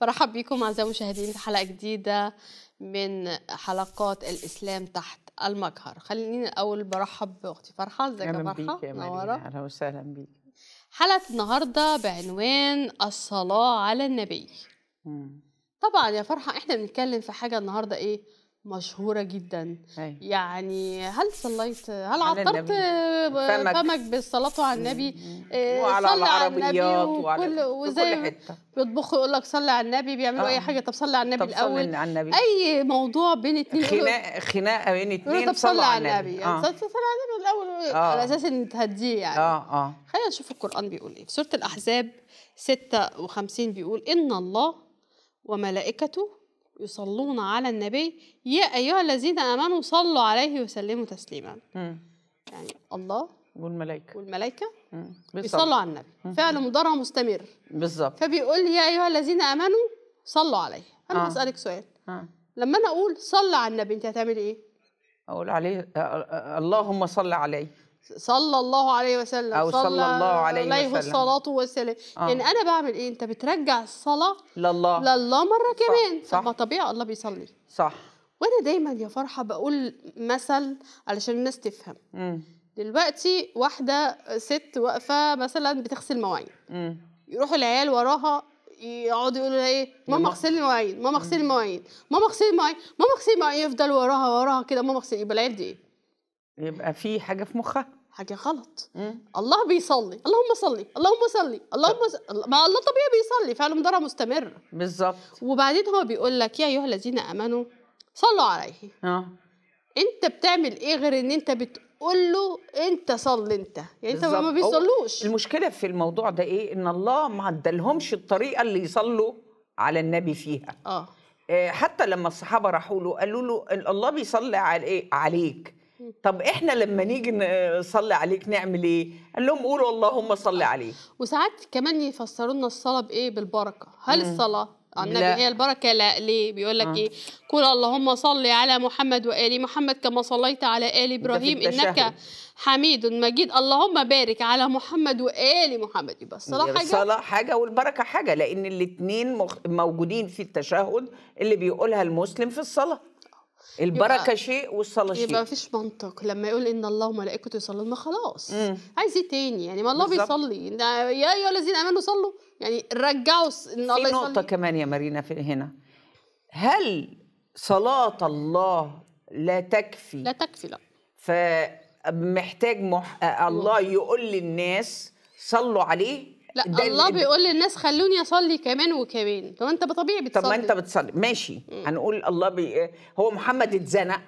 فرحب بكم أعزائي المشاهدين في حلقة جديدة من حلقات الإسلام تحت المجهر خليني الأول برحب بأختي فرحة ازيك يا فرحة أهلا وسهلا بيك حلقة النهاردة بعنوان الصلاة على النبي مم. طبعا يا فرحة احنا بنتكلم في حاجة النهاردة ايه مشهورة جدا أي. أيوة. يعني هل صليت هل عطرت فمك بالصلاة على النبي آه، وعلى العربيات وعلى وزي حتة بيطبخوا يقول لك صلي على النبي بيعملوا آه. اي حاجه طب صلي على النبي طب الاول صلي على النبي. اي موضوع بين اتنين خناقه خناقه بين اتنين طب صلي على النبي يعني آه. صلي على النبي الاول آه. على اساس ان تهديه يعني اه اه خلينا نشوف القران بيقول ايه في سوره الاحزاب 56 بيقول ان الله وملائكته يصلون على النبي يا أيها الذين آمنوا صلوا عليه وسلموا تسليما مم. يعني الله والملائكة والملائكة بيصلوا على النبي مم. فعل مضارع مستمر بالظبط فبيقول يا أيها الذين آمنوا صلوا عليه أنا آه. بسالك سؤال آه. لما أنا أقول صلى على النبي أنت هتعمل إيه؟ أقول عليه اللهم صل عليه صلى الله عليه وسلم أو صلى, الله عليه, عليه وسلم الصلاة والسلام آه. يعني أنا بعمل إيه أنت بترجع الصلاة لله لله مرة صح. كمان صح. ما طبيعي الله بيصلي صح وأنا دايما يا فرحة بقول مثل علشان الناس تفهم م. دلوقتي واحدة ست واقفة مثلا بتغسل مواعين يروحوا العيال وراها يقعدوا يقولوا لها ايه ماما اغسلي المواعين ماما اغسلي المواعين ماما اغسلي المواعين ماما اغسلي المواعين يفضل وراها وراها كده ماما اغسلي يبقى العيال دي ايه يبقى في حاجه في مخها حاجه غلط مم. الله بيصلي اللهم صلي اللهم صلي اللهم صلي. ما الله طبيعي بيصلي فعل مضارع مستمر بالظبط وبعدين هو بيقول لك يا ايها الذين امنوا صلوا عليه اه انت بتعمل ايه غير ان انت بتقول له انت صل انت يعني انت ما بيصلوش المشكله في الموضوع ده ايه ان الله ما ادالهمش الطريقه اللي يصلوا على النبي فيها اه, آه، حتى لما الصحابه راحوا له قالوا له الله بيصلي على ايه عليك طب احنا لما نيجي نصلي عليك نعمل ايه قال لهم قولوا اللهم صل عليه وساعات كمان يفسروا لنا الصلاه بايه بالبركه هل مم. الصلاه على النبي هي البركه لا ليه بيقول لك آه. ايه قول اللهم صل على محمد وال محمد كما صليت على ال ابراهيم انك حميد مجيد اللهم بارك على محمد وال محمد يبقى الصلاه حاجه الصلاه حاجه والبركه حاجه لان الاثنين موجودين في التشهد اللي بيقولها المسلم في الصلاه البركه شيء والصلاه شيء يبقى مفيش منطق لما يقول ان الله وملائكته يصلون ما خلاص مم. عايز ايه تاني يعني ما الله بالزبط. بيصلي يا ايها الذين امنوا صلوا يعني رجعوا ان الله في نقطه كمان يا مارينا في هنا هل صلاه الله لا تكفي لا تكفي لا فمحتاج مح... الله يقول للناس صلوا عليه لا ده الله ده بيقول للناس خلوني اصلي كمان وكمان طب انت طبيعي بتصلي طب ما انت بتصلي ماشي مم. هنقول الله بي... هو محمد اتزنق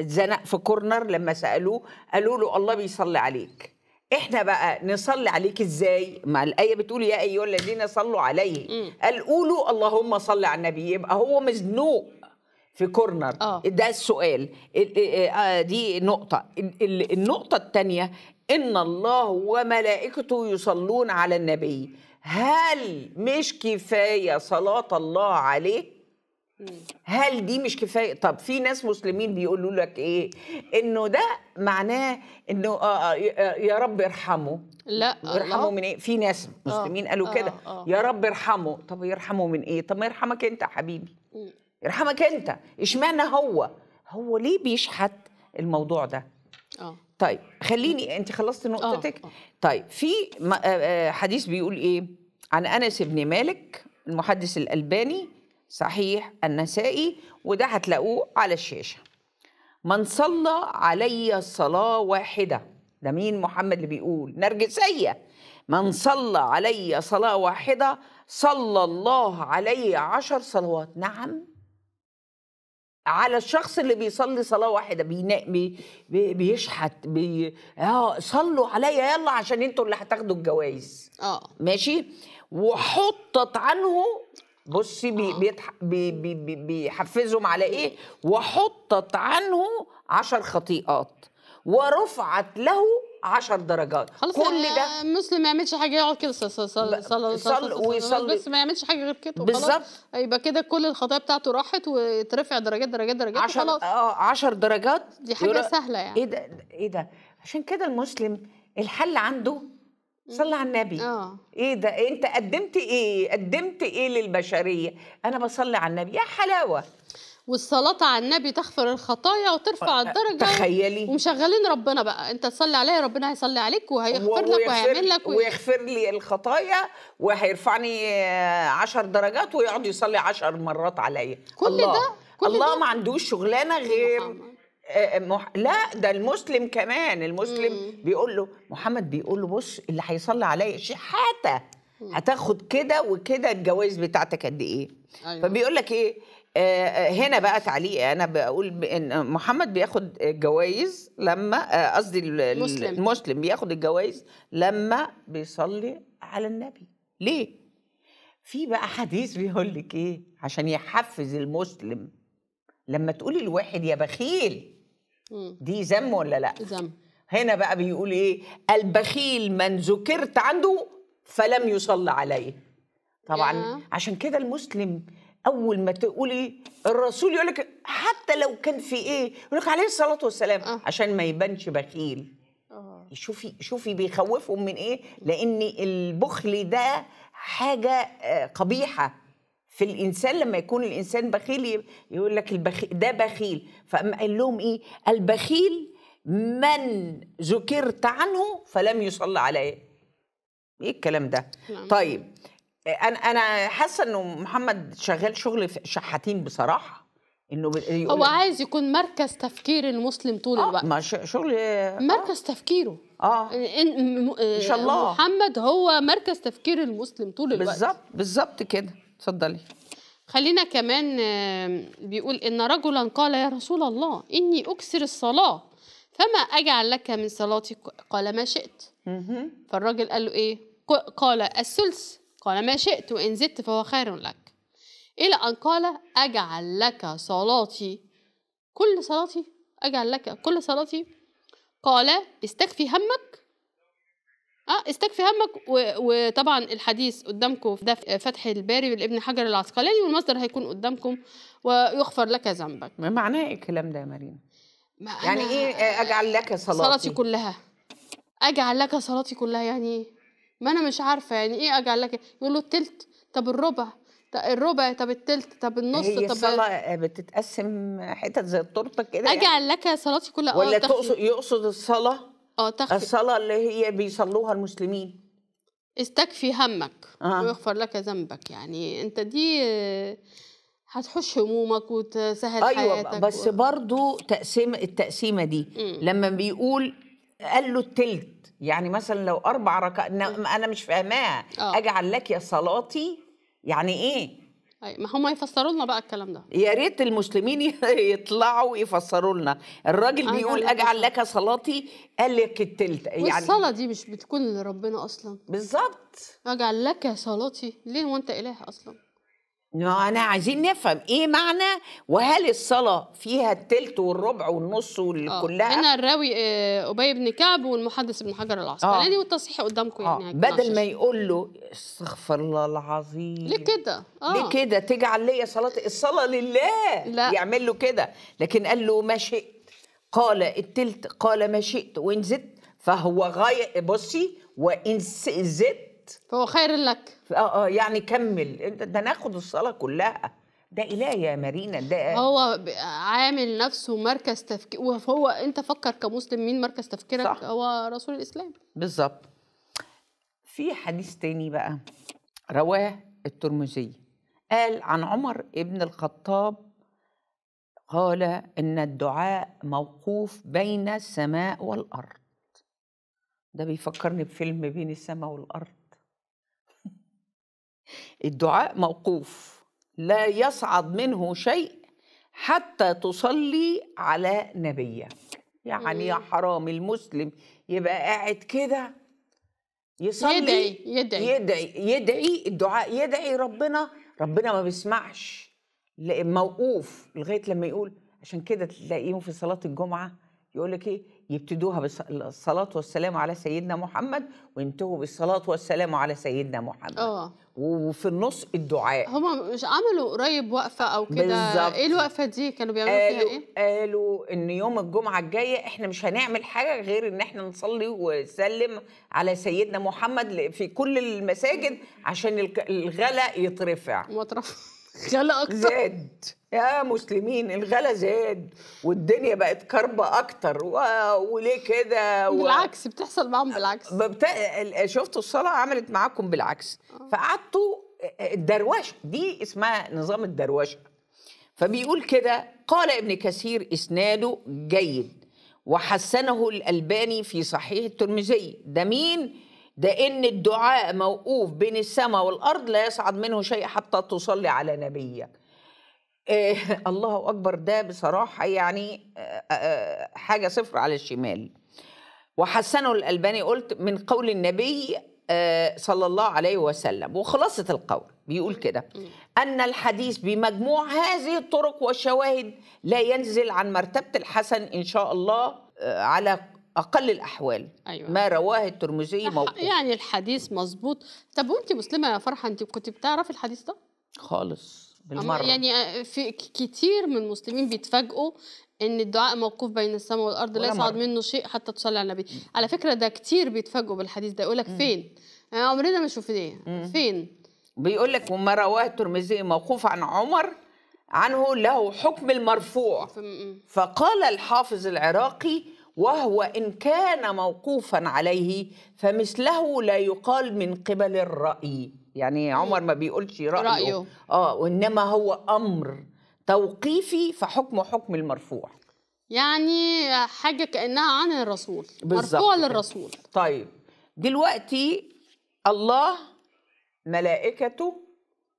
اتزنق في كورنر لما سالوه قالوا له الله بيصلي عليك احنا بقى نصلي عليك ازاي ما الايه بتقول يا ايها الذين صلوا عليه قال قولوا اللهم صل على النبي يبقى هو مزنوق في كورنر آه. ده السؤال آه، آه، دي نقطة النقطة الثانية إن الله وملائكته يصلون على النبي هل مش كفاية صلاة الله عليه؟ هل دي مش كفايه طب في ناس مسلمين بيقولوا لك ايه انه ده معناه انه آه، يا رب ارحمه لا يرحمه من ايه في ناس مسلمين قالوا كده يا رب ارحمه طب يرحمه من ايه طب ما يرحمك انت حبيبي يرحمك انت اشمعنى هو هو ليه بيشحت الموضوع ده اه طيب خليني انت خلصت آه، نقطتك أوه. أوه. طيب في آه، آه، حديث بيقول ايه عن انس بن مالك المحدث الالباني صحيح النسائي وده هتلاقوه على الشاشه من صلى علي صلاه واحده ده مين محمد اللي بيقول نرجسيه من صلى علي صلاه واحده صلى الله عليه عشر صلوات نعم على الشخص اللي بيصلي صلاه واحده بي... بي... بيشحت بي... اه صلوا عليا يلا عشان انتوا اللي هتاخدوا الجوائز اه ماشي وحطت عنه بصي بي... آه. بيتح... بي... بي... بي... بيحفزهم على ايه وحطت عنه عشر خطيئات ورفعت له 10 درجات كل آه، ده مسلم ما يعملش حاجه يقعد كده صلى ويصلي بس ما يعملش حاجه غير كده بالظبط يبقى كده كل الخطايا بتاعته راحت وترفع درجات درجات درجات خلاص اه 10 درجات دي حاجه سهله يعني ايه ده ايه ده عشان كده المسلم الحل عنده صلى على النبي اه ايه ده إيه، انت قدمت ايه قدمت ايه للبشريه انا بصلي على النبي يا حلاوه والصلاة على النبي تغفر الخطايا وترفع اه، الدرجة تخيلي ومشغلين ربنا بقى انت تصلي عليا ربنا هيصلي عليك وهيغفر لك وهيعمل لك ويغفر لي الخطايا وهيرفعني عشر درجات ويقعد يصلي عشر مرات عليا كل الله. ده كل الله ده؟ ما عندوش شغلانة غير آه، آه، مح... لا ده المسلم كمان المسلم مم. بيقول له محمد بيقول له بص اللي هيصلي عليا شحاته هتاخد كده وكده الجوائز بتاعتك قد ايه أيوة. فبيقول لك ايه آه، آه، هنا بقى تعليقي انا بقول ان محمد بياخد جوائز لما آه، قصدي المسلم. المسلم بياخد الجوائز لما بيصلي على النبي ليه في بقى حديث بيقول لك ايه عشان يحفز المسلم لما تقولي الواحد يا بخيل دي ذم ولا لا ذم هنا بقى بيقول ايه البخيل من ذكرت عنده فلم يصلى عليه طبعا عشان كده المسلم اول ما تقولي الرسول يقول لك حتى لو كان في ايه يقول لك عليه الصلاه والسلام آه. عشان ما يبانش بخيل آه. شوفي شوفي بيخوفهم من ايه لان البخل ده حاجه آه، قبيحه في الانسان لما يكون الانسان بخيل يقول لك البخيل ده بخيل فاما قال لهم ايه البخيل من ذكرت عنه فلم يصلى عليه ايه الكلام ده نعم. طيب انا انا حاسه انه محمد شغال شغل شحاتين بصراحه انه هو عايز يكون مركز تفكير المسلم طول آه الوقت ما شغل آه، مركز آه تفكيره اه ان شاء الله محمد هو مركز تفكير المسلم طول الوقت بالظبط بالظبط كده اتفضلي خلينا كمان آه، بيقول ان رجلا قال يا رسول الله اني اكثر الصلاه فما اجعل لك من صلاتي قال ما شئت فالراجل قال له ايه قال الثلث قال ما شئت وإن زدت فهو خير لك إلى أن قال أجعل لك صلاتي كل صلاتي أجعل لك كل صلاتي قال استكفي همك اه استكفي همك وطبعا الحديث قدامكم ده فتح الباري لابن حجر العسقلاني والمصدر هيكون قدامكم ويغفر لك ذنبك ما معناه ايه الكلام ده يا مريم يعني ايه اجعل لك صلاتي صلاتي كلها اجعل لك صلاتي كلها يعني ايه ما انا مش عارفه يعني ايه اجعل لك يقول له التلت طب الربع الربع طب التلت طب النص هي طب الصلاة بتتقسم حتت زي التورته كده اجعل يعني. لك صلاتي كلها آه، ولا تقصد يقصد الصلاه اه تخفي الصلاه اللي هي بيصلوها المسلمين استكفي همك آه. ويغفر لك ذنبك يعني انت دي آه، هتحش همومك وتسهل أيوة حياتك بس و... برضو تقسيم التقسيمه دي م. لما بيقول قال له التلت يعني مثلا لو اربع ركعات انا مش فاهماها آه. اجعل لك صلاتي يعني ايه ما هم يفسروا لنا بقى الكلام ده يا ريت المسلمين يطلعوا يفسروا لنا الراجل بيقول اجعل لك صلاتي قال لك التلت يعني والصلاه دي مش بتكون لربنا اصلا بالظبط اجعل لك صلاتي ليه وانت اله اصلا ما أنا عايزين نفهم إيه معنى وهل الصلاة فيها التلت والربع والنص آه، كلها؟ هنا الراوي آه، أبي بن كعب والمحدث بن حجر العسقلاني آه. يعني والتصحيح قدامكم يعني آه. بدل ما يقول له استغفر الله العظيم ليه كده؟ آه. ليه كده؟ تجعل لي صلاة الصلاة لله لا. يعمل له كده لكن قال له ما شئت قال التلت قال ما شئت وإن زدت فهو غاية بصي وإن زدت ست فهو خير لك اه اه يعني كمل ده ناخد الصلاه كلها ده اله يا مارينا ده هو عامل نفسه مركز تفكير وهو انت فكر كمسلم مين مركز تفكيرك صح. هو رسول الاسلام بالظبط في حديث تاني بقى رواه الترمذي قال عن عمر ابن الخطاب قال ان الدعاء موقوف بين السماء والارض ده بيفكرني بفيلم بين السماء والارض الدعاء موقوف لا يصعد منه شيء حتى تصلي على نبيك يعني يا حرام المسلم يبقى قاعد كده يصلي يدعي يدعي يدعي الدعاء يدعي ربنا ربنا ما بيسمعش موقوف لغايه لما يقول عشان كده تلاقيهم في صلاه الجمعه يقول لك ايه يبتدوها بالصلاة والسلام على سيدنا محمد وينتهوا بالصلاة والسلام على سيدنا محمد أوه. وفي النص الدعاء هما مش عملوا قريب وقفة أو كده إيه الوقفة دي كانوا بيعملوا فيها إيه؟ قالوا إن يوم الجمعة الجاية إحنا مش هنعمل حاجة غير إن إحنا نصلي ونسلم على سيدنا محمد في كل المساجد عشان الغلا يترفع مترفع غلا اكتر زاد يا مسلمين الغلا زاد والدنيا بقت كربة اكتر و... وليه كده و... بالعكس بتحصل معاهم بالعكس ببت... شفتوا الصلاه عملت معاكم بالعكس آه. فقعدتوا الدروشه دي اسمها نظام الدروشه فبيقول كده قال ابن كثير اسناده جيد وحسنه الالباني في صحيح الترمذي ده مين ده إن الدعاء موقوف بين السماء والأرض لا يصعد منه شيء حتى تصلي على نبيك إيه الله أكبر ده بصراحة يعني آه، آه، آه، حاجة صفر على الشمال وحسنه الألباني قلت من قول النبي صلى الله عليه وسلم وخلاصة القول بيقول كده أن الحديث بمجموع هذه الطرق والشواهد لا ينزل عن مرتبة الحسن إن شاء الله على اقل الاحوال أيوة. ما رواه الترمذي موقوف يعني الحديث مظبوط طب وانت مسلمه يا فرحه انت كنت بتعرفي الحديث ده خالص بالمره يعني آه، في كتير من المسلمين بيتفاجئوا ان الدعاء موقوف بين السماء والارض لا يصعد منه شيء حتى تصلي على النبي على فكره ده كتير بيتفاجئوا بالحديث ده يقول لك فين آه، عمرنا ما شفناه فين بيقول لك وما رواه الترمذي موقوف عن عمر عنه له حكم المرفوع فقال الحافظ العراقي وهو إن كان موقوفا عليه فمثله لا يقال من قبل الرأي يعني عمر ما بيقولش رأيه, رأيه. آه وإنما هو أمر توقيفي فحكمه حكم المرفوع يعني حاجة كأنها عن الرسول بالزبط. مرفوع للرسول طيب دلوقتي الله ملائكته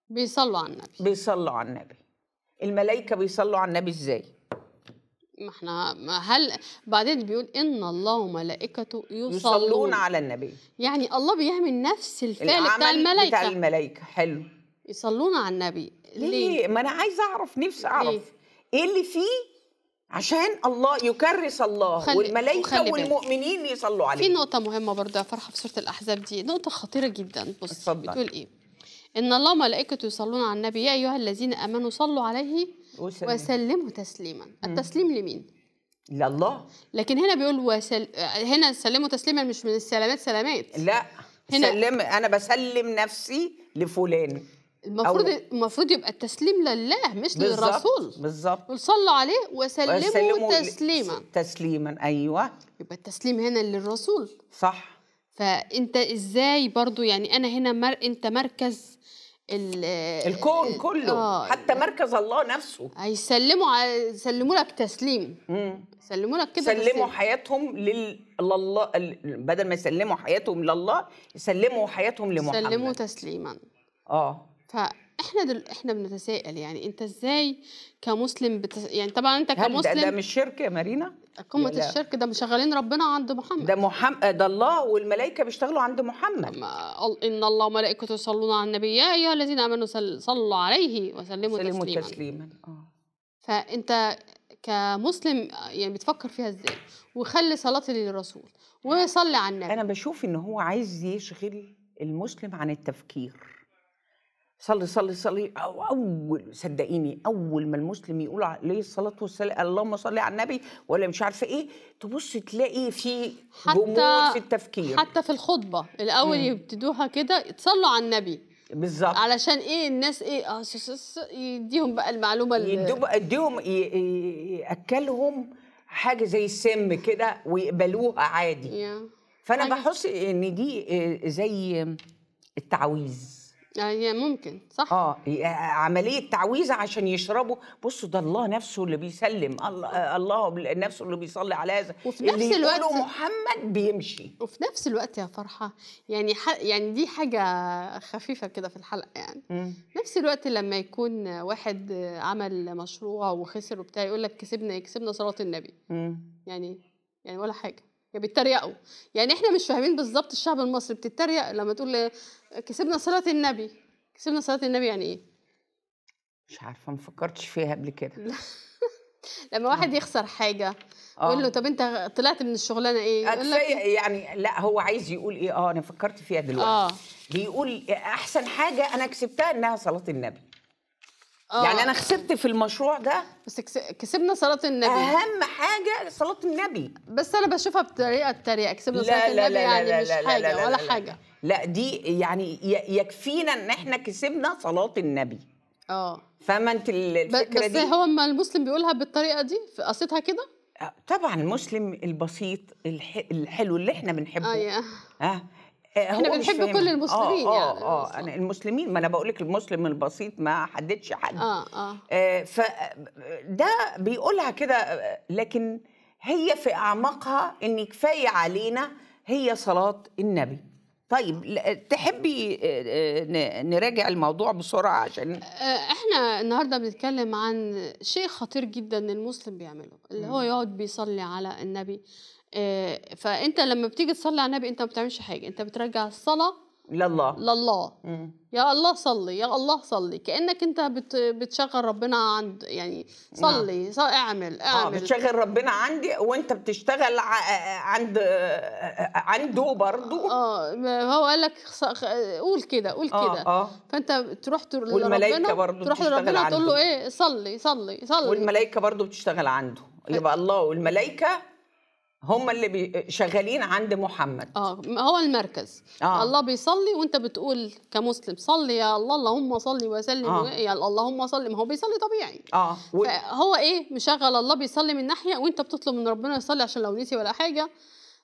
بيصلوا على النبي بيصلوا على النبي الملائكة بيصلوا على النبي ازاي ما احنا هل بعدين بيقول ان الله وملائكته يصلون, يصلون على النبي يعني الله بيعمل نفس الفعل بتاع الملائكه بتاع الملائكه حلو يصلون على النبي ليه, ليه؟ ما انا عايزه اعرف نفسي اعرف ليه؟ ايه اللي فيه عشان الله يكرس الله والملائكه والمؤمنين والمؤمنين يصلوا عليه في نقطه مهمه برضه يا فرحه في سوره الاحزاب دي نقطه خطيره جدا بص بتقول ايه ان الله وملائكته يصلون على النبي يا ايها الذين امنوا صلوا عليه وسلم. وسلمه تسليما التسليم لمين لله لكن هنا بيقول وسل... هنا سلمه تسليما مش من السلامات سلامات لا هنا سلم انا بسلم نفسي لفلان المفروض أو... المفروض يبقى التسليم لله مش بالزبط. للرسول بالظبط صلوا عليه وسلمه, تسليما ل... تسليما ايوه يبقى التسليم هنا للرسول صح فانت ازاي برضو يعني انا هنا مر... انت مركز الكون كله آه حتى يعني مركز الله نفسه هيسلموا يسلموا لك تسليم يسلموا لك كده يسلموا تسليم. حياتهم لله بدل ما يسلموا حياتهم لله يسلموا حياتهم لمحمد سلموا تسليما اه ف... احنا دل... احنا بنتساءل يعني انت ازاي كمسلم بت... يعني طبعا انت كمسلم ده, ده مش شرك يا مارينا قمه الشرك ده مشغلين ربنا عند محمد ده محمد ده الله والملائكه بيشتغلوا عند محمد ما... ان الله وملائكته يصلون على النبي يا ايها الذين امنوا صلوا عليه وسلموا تسليما سلموا تسليما اه فانت كمسلم يعني بتفكر فيها ازاي وخلي صلاتي للرسول وصلي على النبي انا بشوف ان هو عايز يشغل المسلم عن التفكير صلي صلي صلي أو اول صدقيني اول ما المسلم يقول عليه الصلاه والسلام اللهم صل على النبي ولا مش عارفه ايه تبص تلاقي في جمود في التفكير حتى في الخطبه الاول يبتدوها كده تصلوا على النبي بالظبط علشان ايه الناس ايه اه يديهم بقى المعلومه يديهم ياكلهم حاجه زي السم كده ويقبلوها عادي فانا أيوة. بحس ان دي آه، زي التعويذ هي آه، ممكن صح آه،, اه عمليه تعويذه عشان يشربوا بصوا ده الله نفسه اللي بيسلم الله آه، الله نفسه اللي بيصلي على هذا وفي نفس اللي الوقت محمد بيمشي وفي نفس الوقت يا فرحه يعني يعني دي حاجه خفيفه كده في الحلقه يعني م. نفس الوقت لما يكون واحد عمل مشروع وخسر وبتاع يقول لك كسبنا إيه؟ كسبنا صلاه النبي م. يعني يعني ولا حاجه يعني بيتريقوا يعني احنا مش فاهمين بالظبط الشعب المصري بتتريق لما تقول كسبنا صلاه النبي كسبنا صلاه النبي يعني ايه مش عارفه ما فكرتش فيها قبل كده لما واحد آه. يخسر حاجه آه. يقول له طب انت طلعت من الشغلانه ايه يقول لك إيه؟ يعني لا هو عايز يقول ايه اه انا فكرت فيها دلوقتي آه. بيقول احسن حاجه انا كسبتها انها صلاه النبي آه. يعني انا خسرت في المشروع ده بس كسبنا صلاه النبي اهم حاجه صلاه النبي بس انا بشوفها بطريقه تريقه كسبنا صلاه لا النبي لا يعني لا مش لا حاجه لا لا ولا لا حاجه لا دي يعني يكفينا ان احنا كسبنا صلاه النبي اه فاهمه انت الفكره بس دي بس هو ما المسلم بيقولها بالطريقه دي في قصتها كده آه، طبعا المسلم البسيط الحلو اللي احنا بنحبه اه, آه. احنا بنحب كل المسلمين آه يعني اه اه المسلمين ما انا بقول لك المسلم البسيط ما حددش حد اه اه, آه فده بيقولها كده لكن هي في اعماقها ان كفايه علينا هي صلاه النبي طيب تحبي نراجع الموضوع بسرعه عشان احنا النهارده بنتكلم عن شيء خطير جدا المسلم بيعمله اللي هو يقعد بيصلي على النبي فانت لما بتيجي تصلي على النبي انت ما بتعملش حاجه انت بترجع الصلاه لله لله يا الله صلي يا الله صلي كانك انت بت بتشغل ربنا عند يعني نعم. صلي نعم. اعمل اعمل آه بتشغل ربنا عندي وانت بتشتغل عند عنده برضه اه هو قال لك قول كده قول آه، كده آه آه. فانت تروح لربنا برضه تروح لربنا تقول له ايه صلي صلي صلي والملائكه برضه بتشتغل عنده يبقى الله والملائكه هم اللي بي شغالين عند محمد اه هو المركز آه. الله بيصلي وانت بتقول كمسلم صلي يا الله اللهم صلي وسلم آه. يا اللهم صلي ما هو بيصلي طبيعي اه و... هو ايه مشغل الله بيصلي من ناحيه وانت بتطلب من ربنا يصلي عشان لو نسي ولا حاجه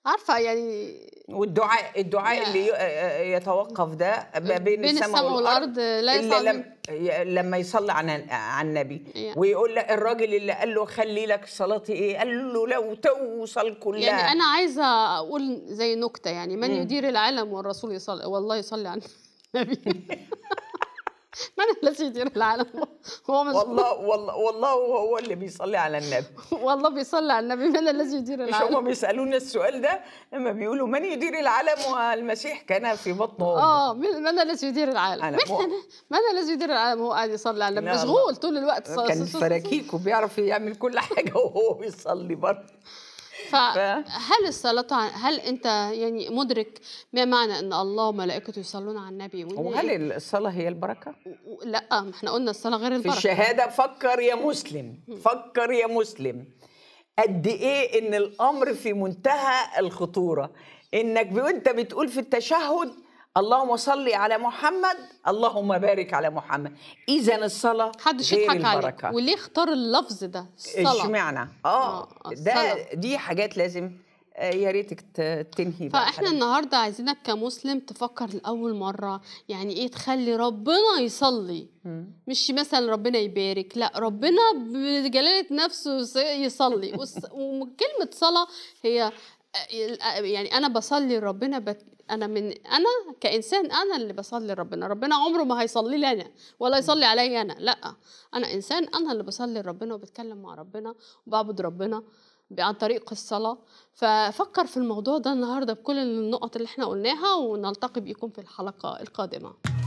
عارفه يعني والدعاء الدعاء يعني اللي يتوقف ده ما بين, بين السماء والارض لا اللي لم لما يصلي عن عن النبي يعني ويقول لك الراجل اللي قال له خلي لك صلاتي ايه قال له لو توصل كلها يعني انا عايزه اقول زي نكته يعني من يدير العالم والرسول يصلي والله يصلي على النبي من الذي يدير العالم هو من والله والله والله هو هو اللي بيصلي على النبي والله بيصلي على النبي من الذي يدير العالم مش هم بيسالونا السؤال ده لما بيقولوا من يدير العالم والمسيح كان في بطن اه من, من الذي يدير العالم من, هو... من الذي يدير العالم هو قاعد يصلي على النبي مشغول طول الوقت كان فراكيك وبيعرف يعمل كل حاجه وهو بيصلي برضه فهل الصلاه هل انت يعني مدرك ما معنى ان الله وملائكته يصلون على النبي وهل الصلاه هي البركه لا آه، ما احنا قلنا الصلاه غير البركه في الشهاده فكر يا مسلم فكر يا مسلم قد ايه ان الامر في منتهى الخطوره انك وانت بتقول في التشهد اللهم صل على محمد اللهم بارك على محمد اذا الصلاه محدش يضحك عليك وليه اختار اللفظ ده الصلاه اشمعنى اه, آه ده دي حاجات لازم آه، يا ريتك تنهي فاحنا بقى. النهارده عايزينك كمسلم تفكر لاول مره يعني ايه تخلي ربنا يصلي م. مش مثلا ربنا يبارك لا ربنا بجلاله نفسه يصلي وكلمه صلاه هي آه، آه، يعني انا بصلي ربنا انا من انا كانسان انا اللي بصلي لربنا ربنا عمره ما هيصلي لي انا ولا يصلي عليا انا لا انا انسان انا اللي بصلي لربنا وبتكلم مع ربنا وبعبد ربنا عن طريق الصلاة ففكر في الموضوع ده النهاردة بكل النقط اللي احنا قلناها ونلتقي بيكم في الحلقة القادمة